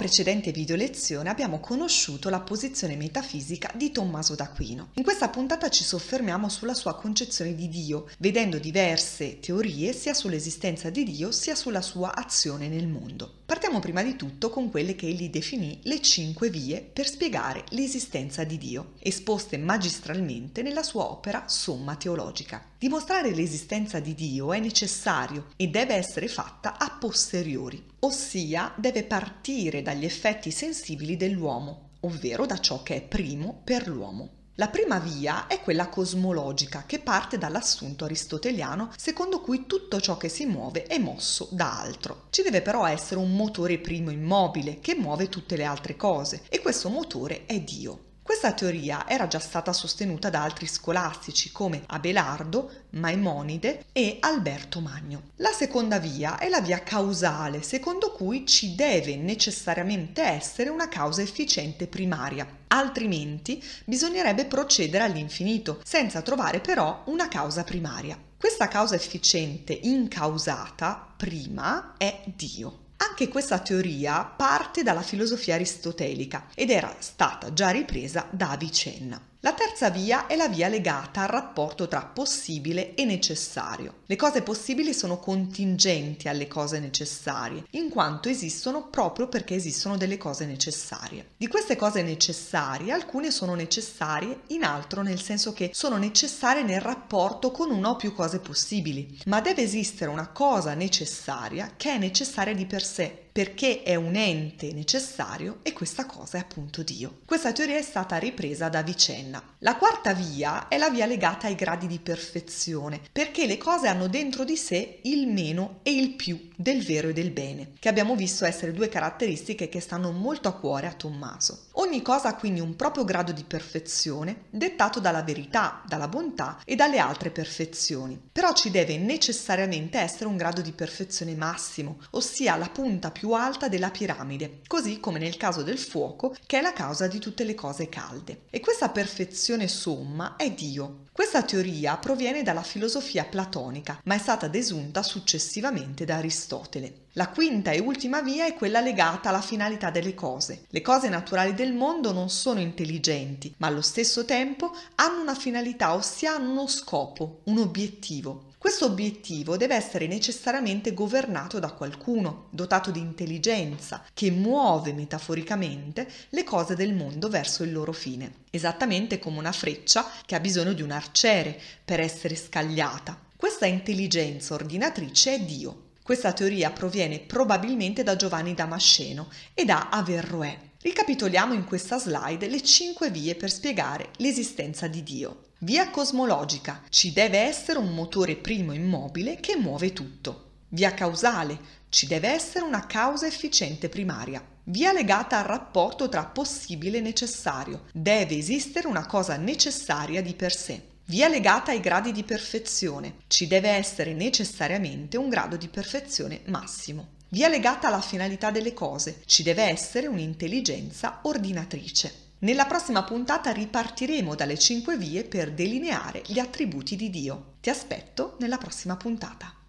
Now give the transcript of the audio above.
precedente video lezione abbiamo conosciuto la posizione metafisica di Tommaso d'Aquino. In questa puntata ci soffermiamo sulla sua concezione di Dio, vedendo diverse teorie sia sull'esistenza di Dio sia sulla sua azione nel mondo. Per Partiamo prima di tutto con quelle che egli definì le cinque vie per spiegare l'esistenza di Dio, esposte magistralmente nella sua opera Somma Teologica. Dimostrare l'esistenza di Dio è necessario e deve essere fatta a posteriori, ossia deve partire dagli effetti sensibili dell'uomo, ovvero da ciò che è primo per l'uomo. La prima via è quella cosmologica che parte dall'assunto aristoteliano secondo cui tutto ciò che si muove è mosso da altro. Ci deve però essere un motore primo immobile che muove tutte le altre cose e questo motore è Dio. Questa teoria era già stata sostenuta da altri scolastici come Abelardo, Maimonide e Alberto Magno. La seconda via è la via causale, secondo cui ci deve necessariamente essere una causa efficiente primaria, altrimenti bisognerebbe procedere all'infinito, senza trovare però una causa primaria. Questa causa efficiente incausata prima è Dio che questa teoria parte dalla filosofia aristotelica ed era stata già ripresa da Avicenna. La terza via è la via legata al rapporto tra possibile e necessario. Le cose possibili sono contingenti alle cose necessarie, in quanto esistono proprio perché esistono delle cose necessarie. Di queste cose necessarie, alcune sono necessarie in altro, nel senso che sono necessarie nel rapporto con una o più cose possibili, ma deve esistere una cosa necessaria che è necessaria di per sé perché è un ente necessario e questa cosa è appunto Dio. Questa teoria è stata ripresa da Vicenna. La quarta via è la via legata ai gradi di perfezione, perché le cose hanno dentro di sé il meno e il più del vero e del bene, che abbiamo visto essere due caratteristiche che stanno molto a cuore a Tommaso. Ogni cosa ha quindi un proprio grado di perfezione, dettato dalla verità, dalla bontà e dalle altre perfezioni. Però ci deve necessariamente essere un grado di perfezione massimo, ossia la punta più alta della piramide, così come nel caso del fuoco, che è la causa di tutte le cose calde. E questa perfezione espressione somma è Dio. Questa teoria proviene dalla filosofia platonica, ma è stata desunta successivamente da Aristotele. La quinta e ultima via è quella legata alla finalità delle cose. Le cose naturali del mondo non sono intelligenti, ma allo stesso tempo hanno una finalità, ossia hanno uno scopo, un obiettivo. Questo obiettivo deve essere necessariamente governato da qualcuno, dotato di intelligenza, che muove metaforicamente le cose del mondo verso il loro fine, esattamente come una freccia che ha bisogno di un arciere per essere scagliata. Questa intelligenza ordinatrice è Dio. Questa teoria proviene probabilmente da Giovanni Damasceno e da Averroè, Ricapitoliamo in questa slide le cinque vie per spiegare l'esistenza di Dio. Via cosmologica, ci deve essere un motore primo immobile che muove tutto. Via causale, ci deve essere una causa efficiente primaria. Via legata al rapporto tra possibile e necessario, deve esistere una cosa necessaria di per sé. Via legata ai gradi di perfezione, ci deve essere necessariamente un grado di perfezione massimo via legata alla finalità delle cose. Ci deve essere un'intelligenza ordinatrice. Nella prossima puntata ripartiremo dalle cinque vie per delineare gli attributi di Dio. Ti aspetto nella prossima puntata.